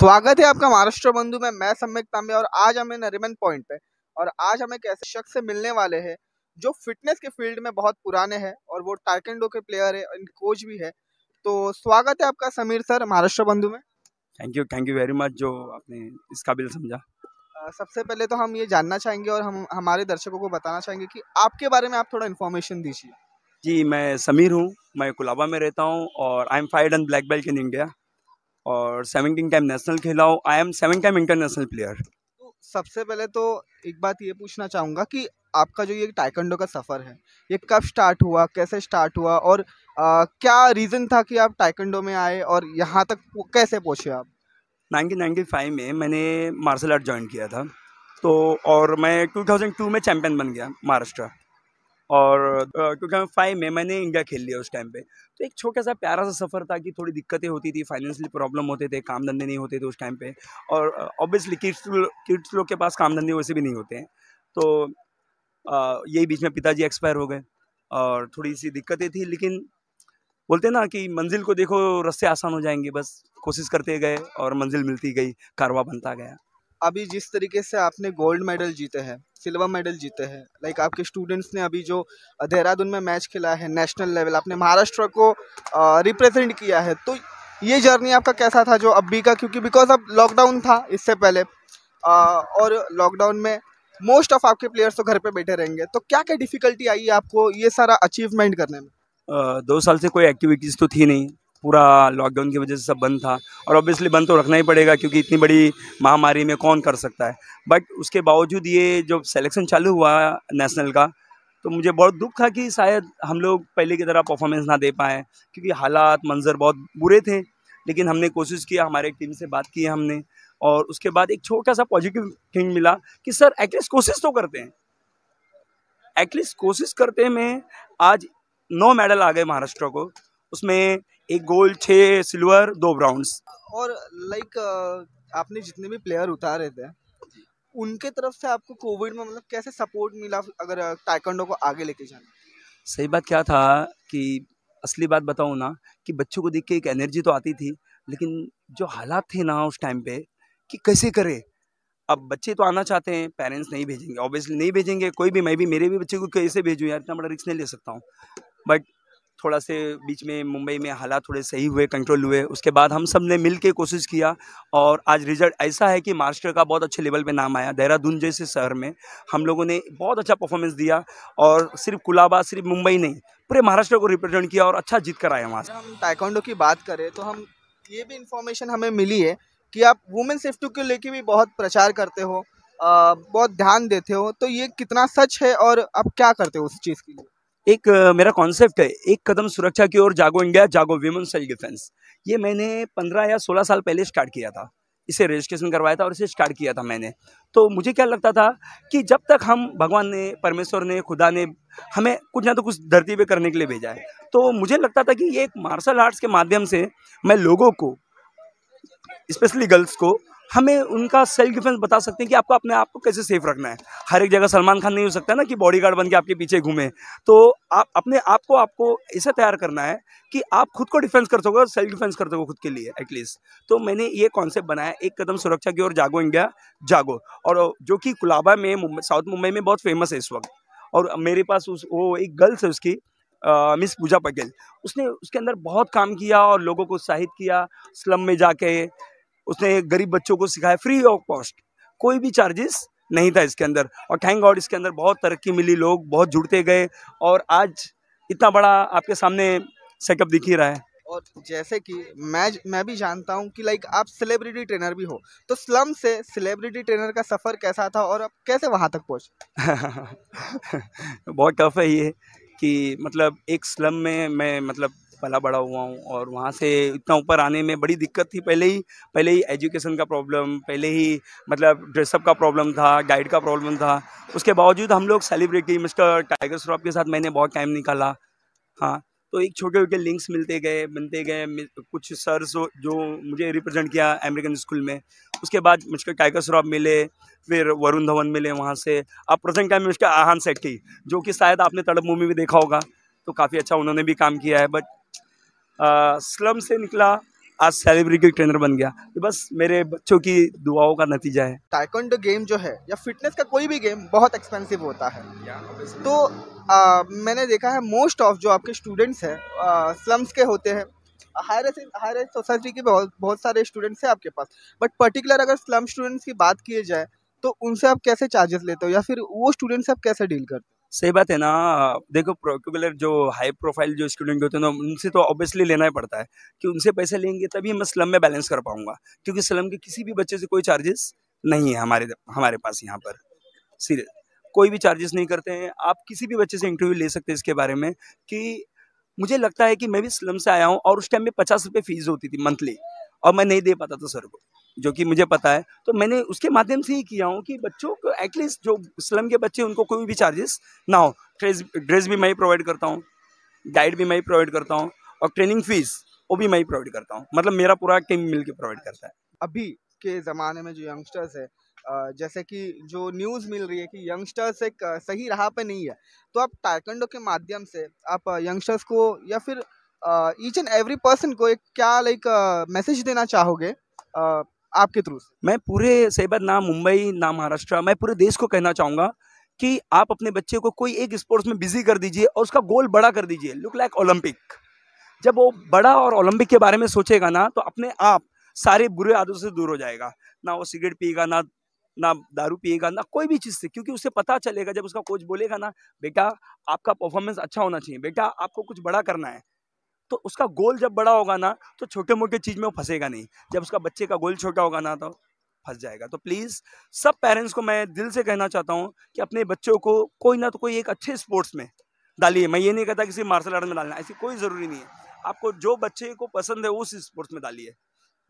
स्वागत है आपका महाराष्ट्र बंधु में मैं सम्यक तांबे और आज हमें नरिमन पॉइंट पे और आज हम एक ऐसे शख्स से मिलने वाले हैं जो फिटनेस के फील्ड में बहुत पुराने हैं और वो टाइकेंडो के प्लेयर है इनके कोच भी है तो स्वागत है आपका समीर सर महाराष्ट्र बंधु में thank you thank you very much जो आपने इस काबिल समझा सबसे पहले तो हम ये जानना चाहेंगे और हम हमारे दर्शकों को बताना चाहेंगे कि आपके बारे में आप थोड़ा इन्फॉर्मेशन दीजिए जी मैं समीर हूँ मैं कुलाबा में रहता हूँ और आई एम फाइड and black belt in India और सेवनटीन टाइम नेशनल खेला हो I am seven time international player तो सबसे पहले तो एक बात ये पूछना चाहूँगा कि आपका जो ये टाइकंडो का सफ़र है ये कब स्टार्ट हुआ कैसे स्टार्ट हुआ और आ, क्या रीज़न था कि आप टाइकंडो में आए और यहाँ तक कैसे पहुँचे आप 1995 में मैंने मार्शल आर्ट ज्वाइन किया था तो और मैं 2002 में चैम्पियन बन गया महाराष्ट्र और क्योंकि हमें फाइव में मैंने इंडिया खेल लिया उस टाइम पे तो एक छोटा सा प्यारा सा सफ़र था कि थोड़ी दिक्कतें होती थी फाइनेंशियली प्रॉब्लम होते थे काम धंधे नहीं होते थे उस टाइम पे और ऑब्वियसली किड्स किड्स लोग के पास काम धंधे वैसे भी नहीं होते हैं तो यही बीच में पिताजी एक्सपायर हो गए और थोड़ी सी दिक्कतें थी लेकिन बोलते ना कि मंजिल को देखो रस्ते आसान हो जाएंगे बस कोशिश करते गए और मंजिल मिलती गई कारवा बनता गया अभी जिस तरीके से आपने गोल्ड मेडल जीते हैं सिल्वर मेडल जीते हैं लाइक आपके स्टूडेंट्स ने अभी जो देहरादून में मैच खेला है नेशनल लेवल आपने महाराष्ट्र को रिप्रेजेंट किया है तो ये जर्नी आपका कैसा था जो अभी का क्योंकि बिकॉज अब लॉकडाउन था इससे पहले आ, और लॉकडाउन में मोस्ट ऑफ आपके प्लेयर्स तो घर पे बैठे रहेंगे तो क्या क्या डिफिकल्टी आई है आपको ये सारा अचीवमेंट करने में आ, दो साल से कोई एक्टिविटीज़ तो थी नहीं पूरा लॉकडाउन की वजह से सब बंद था और ऑब्वियसली बंद तो रखना ही पड़ेगा क्योंकि इतनी बड़ी महामारी में कौन कर सकता है बट उसके बावजूद ये जो सेलेक्शन चालू हुआ नेशनल का तो मुझे बहुत दुख था कि शायद हम लोग पहले की तरह परफॉर्मेंस ना दे पाए क्योंकि हालात मंजर बहुत बुरे थे लेकिन हमने कोशिश किया हमारे टीम से बात की हमने और उसके बाद एक छोटा सा पॉजिटिव थिंग मिला कि सर एटलीस्ट कोशिश तो करते हैं एटलीस्ट कोशिश करते में आज नौ मेडल आ गए महाराष्ट्र को उसमें एक गोल्ड छः सिल्वर दो ब्राउन्स और लाइक आपने जितने भी प्लेयर उतारे थे उनके तरफ से आपको कोविड में मतलब कैसे सपोर्ट मिला अगर टाइकंडो को आगे लेके जाना सही बात क्या था कि असली बात बताऊँ ना कि बच्चों को देख के एक एनर्जी तो आती थी लेकिन जो हालात थे ना उस टाइम पे कि कैसे करें अब बच्चे तो आना चाहते हैं पेरेंट्स नहीं भेजेंगे ऑब्वियसली नहीं भेजेंगे कोई भी मैं भी मेरे भी बच्चे को कैसे भेजूँ यार इतना बड़ा रिक्स नहीं ले सकता हूँ बट थोड़ा से बीच में मुंबई में हालात थोड़े सही हुए कंट्रोल हुए उसके बाद हम सब ने मिल के कोशिश किया और आज रिजल्ट ऐसा है कि महाराष्ट्र का बहुत अच्छे लेवल पे नाम आया देहरादून जैसे शहर में हम लोगों ने बहुत अच्छा परफॉर्मेंस दिया और सिर्फ कुलाबा सिर्फ मुंबई नहीं पूरे महाराष्ट्र को रिप्रेजेंट किया और अच्छा जीत कर आए वहाँ से हम टाइकोंडो की बात करें तो हम ये भी इन्फॉर्मेशन हमें मिली है कि आप वुमेन सेफ्टी को लेके भी बहुत प्रचार करते हो बहुत ध्यान देते हो तो ये कितना सच है और आप क्या करते हो उस चीज़ के लिए एक मेरा कॉन्सेप्ट है एक कदम सुरक्षा की ओर जागो इंडिया जागो विमेन सेल्फ डिफेंस ये मैंने पंद्रह या सोलह साल पहले स्टार्ट किया था इसे रजिस्ट्रेशन करवाया था और इसे स्टार्ट किया था मैंने तो मुझे क्या लगता था कि जब तक हम भगवान ने परमेश्वर ने खुदा ने हमें कुछ ना तो कुछ धरती पे करने के लिए भेजा है तो मुझे लगता था कि ये एक मार्शल आर्ट्स के माध्यम से मैं लोगों को स्पेशली गर्ल्स को हमें उनका सेल्फ डिफेंस बता सकते हैं कि आपको अपने आप को कैसे सेफ रखना है हर एक जगह सलमान खान नहीं हो सकता ना कि बॉडी गार्ड बन के आपके पीछे घूमे तो आप अपने आप को आपको ऐसा तैयार करना है कि आप खुद को डिफेंस कर सको और सेल्फ डिफेंस कर सको खुद के लिए एटलीस्ट तो मैंने ये कॉन्सेप्ट बनाया एक कदम सुरक्षा की ओर जागो इंडिया जागो और जो कि कुलाबा में साउथ मुंबई में बहुत फेमस है इस वक्त और मेरे पास उस वो एक गर्ल्स है उसकी मिस पूजा पटेल उसने उसके अंदर बहुत काम किया और लोगों को उत्साहित किया स्लम में जाके उसने गरीब बच्चों को सिखाया फ्री ऑफ कॉस्ट कोई भी चार्जेस नहीं था इसके अंदर और थैंक गॉड इसके अंदर बहुत तरक्की मिली लोग बहुत जुड़ते गए और आज इतना बड़ा आपके सामने सेकअप दिख ही रहा है और जैसे कि मैं मैं भी जानता हूँ कि लाइक आप सेलिब्रिटी ट्रेनर भी हो तो स्लम से सेलिब्रिटी ट्रेनर का सफ़र कैसा था और आप कैसे वहाँ तक पहुँचे बहुत टफ है ये कि मतलब एक स्लम में मैं मतलब पला बड़ा हुआ हूँ और वहाँ से इतना ऊपर आने में बड़ी दिक्कत थी पहले ही पहले ही एजुकेशन का प्रॉब्लम पहले ही मतलब ड्रेसअप का प्रॉब्लम था गाइड का प्रॉब्लम था उसके बावजूद हम लोग सेलिब्रिटी मिस्टर टाइगर श्रॉफ के साथ मैंने बहुत टाइम निकाला हाँ तो एक छोटे छोटे लिंक्स मिलते गए बनते गए कुछ सर जो मुझे रिप्रेजेंट किया अमेरिकन स्कूल में उसके बाद मिस्टर टाइगर श्रॉफ मिले फिर वरुण धवन मिले वहाँ से अब प्रेजेंट टाइम में मिस्टर आहान सेट्टी जो कि शायद आपने तड़प मूवी में देखा होगा तो काफ़ी अच्छा उन्होंने भी काम किया है बट स्लम से निकला आज सेलिब्रिटी ट्रेनर बन गया ये बस मेरे बच्चों की दुआओं का नतीजा है टाइकोंडो गेम जो है या फिटनेस का कोई भी गेम बहुत एक्सपेंसिव होता है तो आ, मैंने देखा है मोस्ट ऑफ जो आपके स्टूडेंट्स हैं स्लम्स के होते हैं हायर हायर सोसाइटी के बहुत बहुत सारे स्टूडेंट्स हैं आपके पास बट पर्टिकुलर अगर स्लम स्टूडेंट्स की बात की जाए तो उनसे आप कैसे चार्जेस लेते हो या फिर वो स्टूडेंट्स आप कैसे डील करते हो सही बात है ना देखो पर्टिकुलर मतलब जो हाई प्रोफाइल जो स्टूडेंट होते हैं ना उनसे तो ऑब्वियसली लेना ही पड़ता है कि उनसे पैसे लेंगे तभी मैं स्लम में बैलेंस कर पाऊंगा क्योंकि स्लम के किसी भी बच्चे से कोई चार्जेस नहीं है हमारे हमारे पास यहाँ पर सीरियस कोई भी चार्जेस नहीं करते हैं आप किसी भी बच्चे से इंटरव्यू ले सकते हैं इसके बारे में कि मुझे लगता है कि मैं भी स्लम से आया हूँ और उस टाइम में पचास रुपये फीस होती थी मंथली और मैं नहीं दे पाता था सर को जो कि मुझे पता है तो मैंने उसके माध्यम से ही किया हूँ कि बच्चों को एटलीस्ट जो स्लम के बच्चे उनको कोई भी चार्जेस ना हो ड्रेस ड्रेस भी मैं ही प्रोवाइड करता हूँ गाइड भी मैं ही प्रोवाइड करता हूँ और ट्रेनिंग फीस वो भी मैं ही प्रोवाइड करता हूँ मतलब मेरा पूरा टीम मिल प्रोवाइड करता है अभी के ज़माने में जो यंगस्टर्स है जैसे कि जो न्यूज़ मिल रही है कि यंगस्टर्स एक सही राह पे नहीं है तो आप टाइकंडो के माध्यम से आप यंगस्टर्स को या फिर ईच एंड एवरी पर्सन को एक क्या लाइक मैसेज देना चाहोगे आपके थ्रू मैं पूरे सहीबात ना मुंबई ना महाराष्ट्र मैं पूरे देश को कहना चाहूँगा कि आप अपने बच्चे को कोई एक स्पोर्ट्स में बिजी कर दीजिए और उसका गोल बड़ा कर दीजिए लुक लाइक ओलंपिक जब वो बड़ा और ओलंपिक के बारे में सोचेगा ना तो अपने आप सारे बुरे आदतों से दूर हो जाएगा ना वो सिगरेट पिएगा ना ना दारू पिएगा ना कोई भी चीज़ से क्योंकि उसे पता चलेगा जब उसका कोच बोलेगा ना बेटा आपका परफॉर्मेंस अच्छा होना चाहिए बेटा आपको कुछ बड़ा करना है तो उसका गोल जब बड़ा होगा ना तो छोटे मोटे चीज़ में वो फंसेगा नहीं जब उसका बच्चे का गोल छोटा होगा ना तो फंस जाएगा तो प्लीज़ सब पेरेंट्स को मैं दिल से कहना चाहता हूँ कि अपने बच्चों को कोई ना तो कोई एक अच्छे स्पोर्ट्स में डालिए मैं ये नहीं कहता किसी मार्शल आर्ट में डालना ऐसी कोई ज़रूरी नहीं है आपको जो बच्चे को पसंद है उस स्पोर्ट्स में डालिए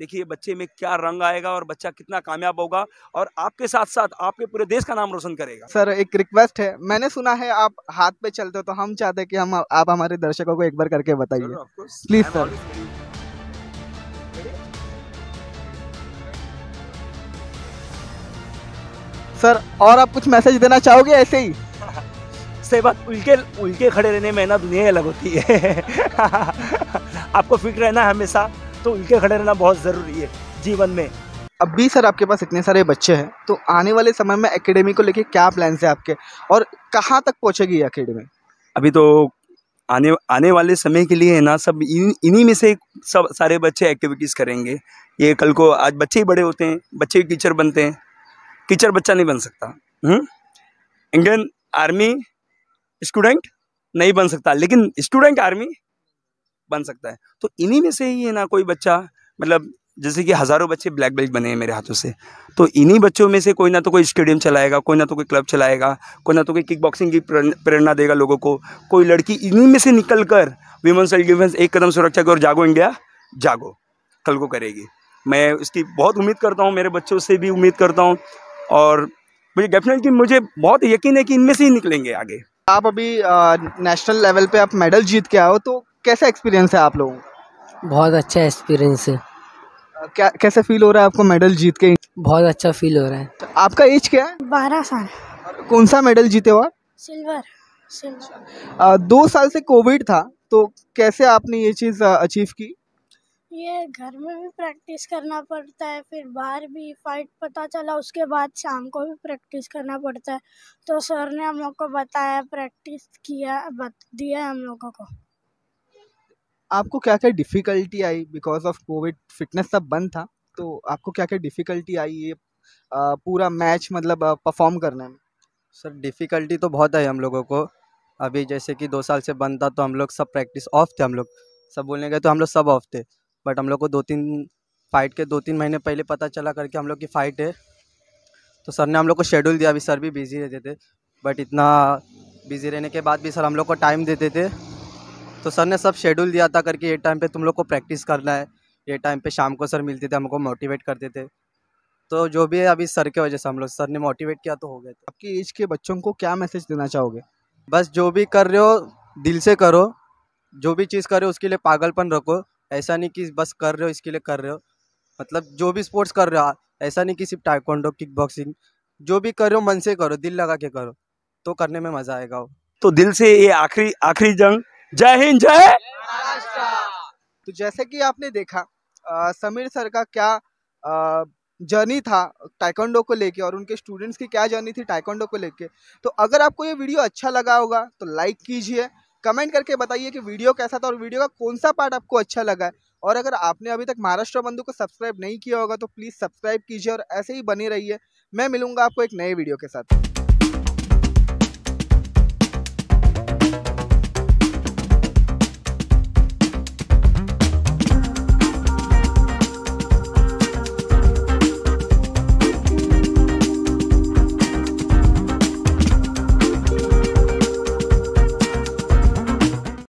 देखिए बच्चे में क्या रंग आएगा और बच्चा कितना कामयाब होगा और आपके साथ साथ आपके पूरे देश का नाम रोशन करेगा सर एक रिक्वेस्ट है मैंने सुना है आप हाथ पे चलते हो तो हम चाहते हैं कि हम आप हमारे दर्शकों को एक बार करके बताइए प्लीज सर सर और आप कुछ मैसेज देना चाहोगे ऐसे ही सही बात उल्के उल्के खड़े रहने में ना दुनिया अलग होती है आपको फिक्र रहना हमेशा तो उनके खड़े रहना बहुत ज़रूरी है जीवन में अब भी सर आपके पास इतने सारे बच्चे हैं तो आने वाले समय में एकेडमी को लेके क्या प्लान्स हैं आपके और कहाँ तक पहुँचेगी एकेडमी अभी तो आने आने वाले समय के लिए ना सब इन इन्हीं में से सब सारे बच्चे एक्टिविटीज़ करेंगे ये कल को आज बच्चे ही बड़े होते हैं बच्चे ही टीचर बनते हैं टीचर बच्चा नहीं बन सकता इंडियन आर्मी स्टूडेंट नहीं बन सकता लेकिन स्टूडेंट आर्मी बन सकता है तो इन्हीं में से ही है ना कोई बच्चा मतलब जैसे कि हज़ारों बच्चे ब्लैक बेल्ट बने हैं मेरे हाथों से तो इन्हीं बच्चों में से कोई ना तो कोई स्टेडियम चलाएगा कोई ना तो कोई क्लब चलाएगा कोई ना तो कोई किक बॉक्सिंग की प्रेरणा देगा लोगों को कोई लड़की इन्हीं में से निकल कर वीमेन सेल्फ डिफेंस एक कदम सुरक्षा की ओर जागो इंडिया जागो कल को करेगी मैं इसकी बहुत उम्मीद करता हूँ मेरे बच्चों से भी उम्मीद करता हूँ और मुझे डेफिनेटली मुझे बहुत यकीन है कि इनमें से ही निकलेंगे आगे आप अभी नेशनल लेवल पे आप मेडल जीत के आओ तो कैसा एक्सपीरियंस है आप लोगों का बहुत अच्छा एक्सपीरियंस है क्या कैसा फील हो रहा है आपको मेडल जीत के बहुत अच्छा फील हो रहा है तो आपका एज क्या है बारह साल कौन सा मेडल जीते हुआ सिल्वर सिल्वर आ, दो साल से कोविड था तो कैसे आपने ये चीज़ अचीव की ये घर में भी प्रैक्टिस करना पड़ता है फिर बाहर भी फाइट पता चला उसके बाद शाम को भी प्रैक्टिस करना पड़ता है तो सर ने हम लोग को बताया प्रैक्टिस किया बत, दिया हम लोगों को आपको क्या क्या डिफ़िकल्टी आई बिकॉज ऑफ कोविड फिटनेस सब बंद था तो आपको क्या क्या डिफ़िकल्टी आई ये पूरा मैच मतलब परफॉर्म करने में सर डिफ़िकल्टी तो बहुत आई हम लोगों को अभी जैसे कि दो साल से बंद था तो हम लोग सब प्रैक्टिस ऑफ थे हम लोग सब बोलने गए तो हम लोग सब ऑफ थे बट हम लोग को दो तीन फाइट के दो तीन महीने पहले पता चला करके हम लोग की फ़ाइट है तो सर ने हम लोग को शेड्यूल दिया अभी सर भी बिज़ी रहते थे बट इतना बिज़ी रहने के बाद भी सर हम लोग को टाइम देते थे तो सर ने सब शेड्यूल दिया था करके ये टाइम पे तुम लोग को प्रैक्टिस करना है ये टाइम पे शाम को सर मिलते थे हमको मोटिवेट करते थे तो जो भी है अभी सर के वजह से हम लोग सर ने मोटिवेट किया तो हो गए आपकी एज के बच्चों को क्या मैसेज देना चाहोगे बस जो भी कर रहे हो दिल से करो जो भी चीज़ कर रहे हो उसके लिए पागलपन रखो ऐसा नहीं कि बस कर रहे हो इसके लिए कर रहे हो मतलब जो भी स्पोर्ट्स कर रहे हो ऐसा नहीं कि सिर्फ टाइकोंडो किक बॉक्सिंग जो भी कर रहे हो मन से करो दिल लगा के करो तो करने में मज़ा आएगा वो तो दिल से ये आखिरी आखिरी जंग जय हिंद जय तो जैसे कि आपने देखा आ, समीर सर का क्या जर्नी था टाइकोंडो को लेके और उनके स्टूडेंट्स की क्या जर्नी थी टाइकोंडो को लेके तो अगर आपको ये वीडियो अच्छा लगा होगा तो लाइक कीजिए कमेंट करके बताइए कि वीडियो कैसा था और वीडियो का कौन सा पार्ट आपको अच्छा लगा है और अगर आपने अभी तक महाराष्ट्र बंधु को सब्सक्राइब नहीं किया होगा तो प्लीज़ सब्सक्राइब कीजिए और ऐसे ही बनी रहिए मैं मिलूंगा आपको एक नए वीडियो के साथ